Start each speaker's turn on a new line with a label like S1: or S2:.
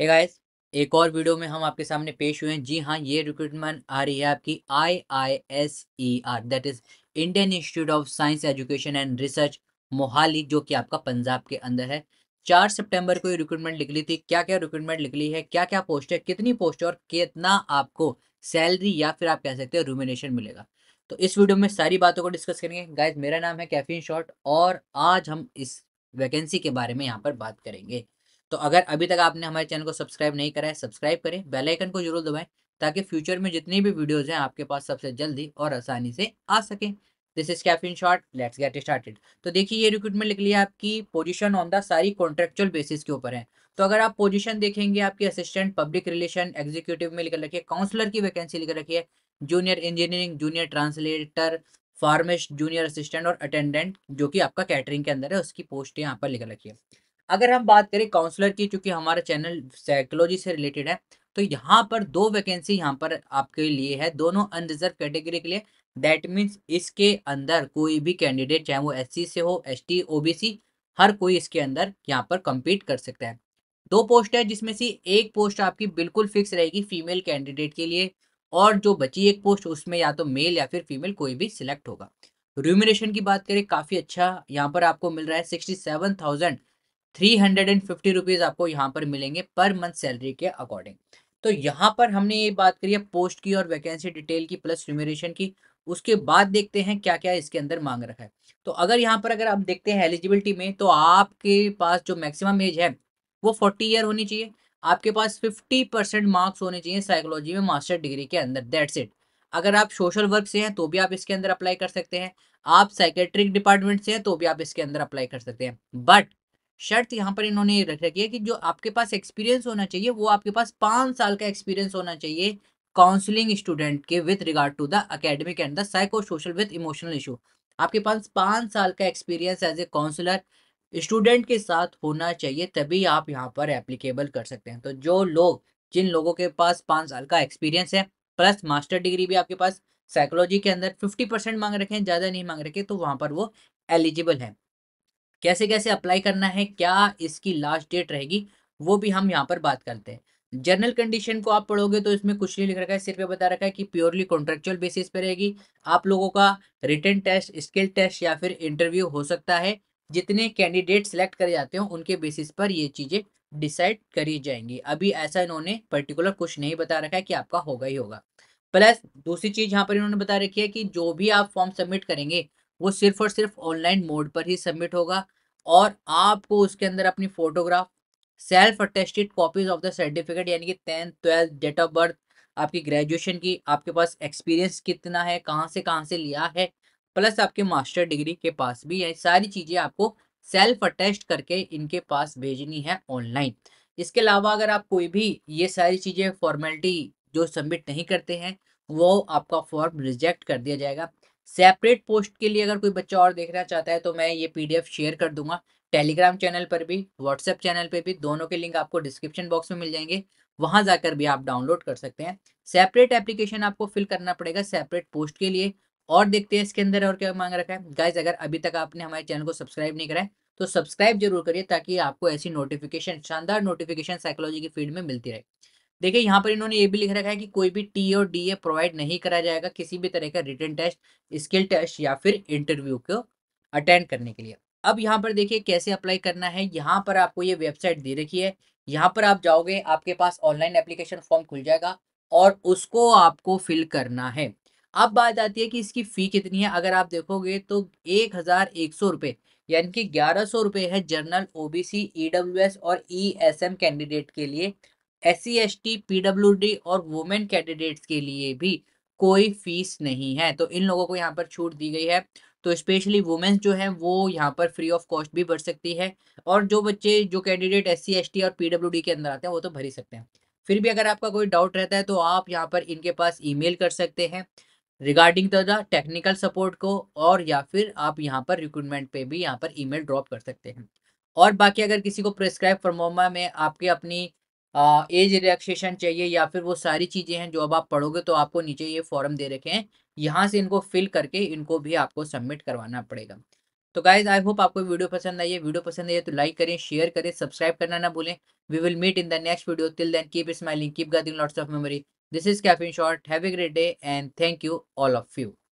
S1: हे hey guys एक और video में हम आपके सामने पेश हुए हैं जी हाँ ये रिक्रूटमेंट आ रही है आपकी I I S E R that is Indian Institute of Science Education and Research Mohali जो कि आपका पंजाब के अंदर है चार सितंबर को ये रिक्रूटमेंट निकली थी क्या क्या रिक्रूटमेंट निकली है क्या क्या पोस्ट है कितनी पोस्ट है और कितना आपको सैलरी या फिर आप कह सकते हो रूमिनेशन मिलेगा तो इस वीडियो में सारी बातों को डिस्कस करेंगे गाइज मेरा नाम है कैफिन शॉर्ट और आज हम इस वैकेंसी के बारे में यहाँ पर बात करेंगे तो अगर अभी तक आपने हमारे चैनल को सब्सक्राइब नहीं करा है सब्सक्राइब करें बेल आइकन को जरूर दबाएं ताकि फ्यूचर में जितनी भी वीडियोस हैं आपके पास सबसे जल्दी और आसानी से आ सके this is caffeine short let's get started तो देखिए ये रिक्रूटमेंट लिख लिया आपकी पोजिशन ऑन द सारी कॉन्ट्रेक्चुअल बेसिस के ऊपर है तो अगर आप पोजिशन देखेंगे आपकी असिस्टेंट पब्लिक रिलेशन एग्जीक्यूटिव में लिखकर रखिए काउंसलर की वैकेंसी लिखकर रखिए junior engineering junior translator pharmacist junior assistant और अटेंडेंट जो कि आपका कैटरिंग के अंदर है उसकी पोस्ट यहाँ पर लिख रखिए अगर हम बात करें काउंसलर की चूंकि हमारा चैनल साइकोलॉजी से रिलेटेड है तो यहाँ पर दो वैकेंसी यहाँ पर आपके लिए है दोनों अनरिजर्व कैटेगरी के लिए दैट मीन्स इसके अंदर कोई भी कैंडिडेट चाहे वो एस से हो एस टी हर कोई इसके अंदर यहाँ पर कम्पीट कर सकता है दो पोस्ट है जिसमें से एक पोस्ट आपकी बिल्कुल फिक्स रहेगी फीमेल कैंडिडेट के लिए और जो बची एक पोस्ट उसमें या तो मेल या फिर फीमेल कोई भी सिलेक्ट होगा र्यूमिनेशन की बात करें काफ़ी अच्छा यहाँ पर आपको मिल रहा है sixty seven thousand three hundred and fifty rupees आपको यहाँ पर मिलेंगे पर मंथ सैलरी के अकॉर्डिंग तो यहाँ पर हमने ये बात करी है पोस्ट की और वैकेंसी डिटेल की प्लस रिम्यूरेशन की उसके बाद देखते हैं क्या क्या इसके अंदर मांग रखा है तो अगर यहाँ पर अगर आप देखते हैं एलिजिबिलिटी में तो आपके पास जो मैक्सिमम एज है वो फोर्टी ईयर होनी चाहिए आपके पास फिफ्टी परसेंट मार्क्स होने चाहिए साइकोलॉजी में मास्टर डिग्री के अंदर दैट्स इट अगर आप सोशल वर्क से हैं तो भी आप इसके अंदर अप्लाई कर सकते हैं आप साइकेट्रिक डिपार्टमेंट से हैं तो भी आप इसके अंदर अप्लाई कर सकते हैं बट शर्त यहाँ पर इन्होंने ये रख रखी है कि जो आपके पास एक्सपीरियंस होना चाहिए वो आपके पास पाँच साल का एक्सपीरियंस होना चाहिए काउंसलिंग स्टूडेंट के with regard to the academic and the psycho social with emotional issue आपके पास पाँच साल का experience as a counsellor student के साथ होना चाहिए तभी आप यहाँ पर एप्लीकेबल कर सकते हैं तो जो लोग जिन लोगों के पास पाँच साल का एक्सपीरियंस है प्लस मास्टर डिग्री भी आपके पास साइकोलॉजी के अंदर फिफ्टी परसेंट मांग रखे हैं ज़्यादा नहीं मांग रखे तो वहाँ पर वो एलिजिबल है कैसे कैसे अप्लाई करना है क्या इसकी लास्ट डेट रहेगी वो भी हम यहाँ पर बात करते हैं जनरल कंडीशन को आप पढ़ोगे तो इसमें कुछ नहीं लिख रखा है सिर्फ ये बता रखा है कि प्योरली कॉन्ट्रेक्चुअल बेसिस पे रहेगी आप लोगों का रिटर्न टेस्ट स्किल टेस्ट या फिर इंटरव्यू हो सकता है जितने कैंडिडेट सिलेक्ट करे जाते हो उनके बेसिस पर ये चीज़ें डिसाइड करी जाएंगी अभी ऐसा इन्होंने पर्टिकुलर कुछ नहीं बता रखा है कि आपका होगा ही होगा प्लस दूसरी चीज़ यहाँ पर इन्होंने बता रखी है कि जो भी आप फॉर्म सबमिट करेंगे वो सिर्फ और सिर्फ ऑनलाइन मोड पर ही सबमिट होगा और आपको उसके अंदर अपनी photograph self attested copies of the certificate यानी कि tenth twelfth date of birth आपकी ग्रेजुएशन की आपके पास एक्सपीरियंस कितना है कहाँ से कहाँ से लिया है प्लस आपके मास्टर डिग्री के पास भी ये सारी चीज़ें आपको सेल्फ अटेस्ट करके इनके पास भेजनी है ऑनलाइन इसके अलावा अगर आप कोई भी ये सारी चीज़ें फॉर्मेलिटी जो सबमिट नहीं करते हैं वो आपका फॉर्म रिजेक्ट कर दिया जाएगा सेपरेट पोस्ट के लिए अगर कोई बच्चा और देखना चाहता है तो मैं ये पीडीएफ शेयर कर दूंगा टेलीग्राम चैनल पर भी व्हाट्सएप चैनल पर भी दोनों के लिंक आपको डिस्क्रिप्शन बॉक्स में मिल जाएंगे वहां जाकर भी आप डाउनलोड कर सकते हैं सेपरेट एप्लीकेशन आपको फिल करना पड़ेगा सेपरेट पोस्ट के लिए और देखते हैं इसके अंदर और क्या मांग रखा है गाइज अगर अभी तक आपने हमारे चैनल को सब्सक्राइब नहीं करा है तो सब्सक्राइब जरूर करिए ताकि आपको ऐसी नोटिफिकेशन शानदार नोटिफिकेशन साइकोलॉजी की फील्ड में मिलती रहे देखिए यहाँ पर इन्होंने ये भी लिख रखा है कि कोई भी टी और डी ए प्रोवाइड नहीं करा जाएगा किसी भी तरह का रिटर्न टेस्ट स्किल टेस्ट या फिर इंटरव्यू को अटेंड करने के लिए अब यहाँ पर देखिए कैसे अप्लाई करना है यहाँ पर आपको ये वेबसाइट दे रखी है यहाँ पर आप जाओगे आपके पास ऑनलाइन एप्लीकेशन फॉर्म खुल जाएगा और उसको आपको फिल करना है अब बात आती है कि इसकी फ़ी कितनी है अगर आप देखोगे तो एक हज़ार एक सौ रुपये यानी कि ग्यारह सौ रुपये है जनरल ओबीसी ईडब्ल्यूएस और ईएसएम e कैंडिडेट के लिए S C S T P W D और वुमेन कैंडिडेट्स के लिए भी कोई फीस नहीं है तो इन लोगों को यहाँ पर छूट दी गई है तो स्पेशली वुमेन्स जो हैं वो यहाँ पर फ्री ऑफ कॉस्ट भी भर सकती है और जो बच्चे जो candidate S C S T और पी डब्ल्यू डी के अंदर आते हैं वो तो भर ही सकते हैं फिर भी अगर आपका कोई डाउट रहता है तो आप यहाँ पर इनके पास ई कर सकते हैं रिगार्डिंग द टेक्निकल सपोर्ट को और या फिर आप यहाँ पर रिक्रूटमेंट पे भी यहाँ पर ईमेल ड्रॉप कर सकते हैं और बाकी अगर किसी को प्रेस्क्राइब फॉर्मोमा में आपके अपनी एज रिलैक्सेशन चाहिए या फिर वो सारी चीज़ें हैं जो अब आप पढ़ोगे तो आपको नीचे ये फॉर्म दे रखे हैं यहाँ से इनको फिल करके इनको भी आपको सबमिट करवाना पड़ेगा तो गाइज आई होप आपको वीडियो पसंद आई है वीडियो पसंद आई तो लाइक करें शेयर करें सब्सक्राइब करना ना भूलें we will meet in the next video till then keep smiling keep gathering lots of memory this is caffeine short have a great day and thank you all of you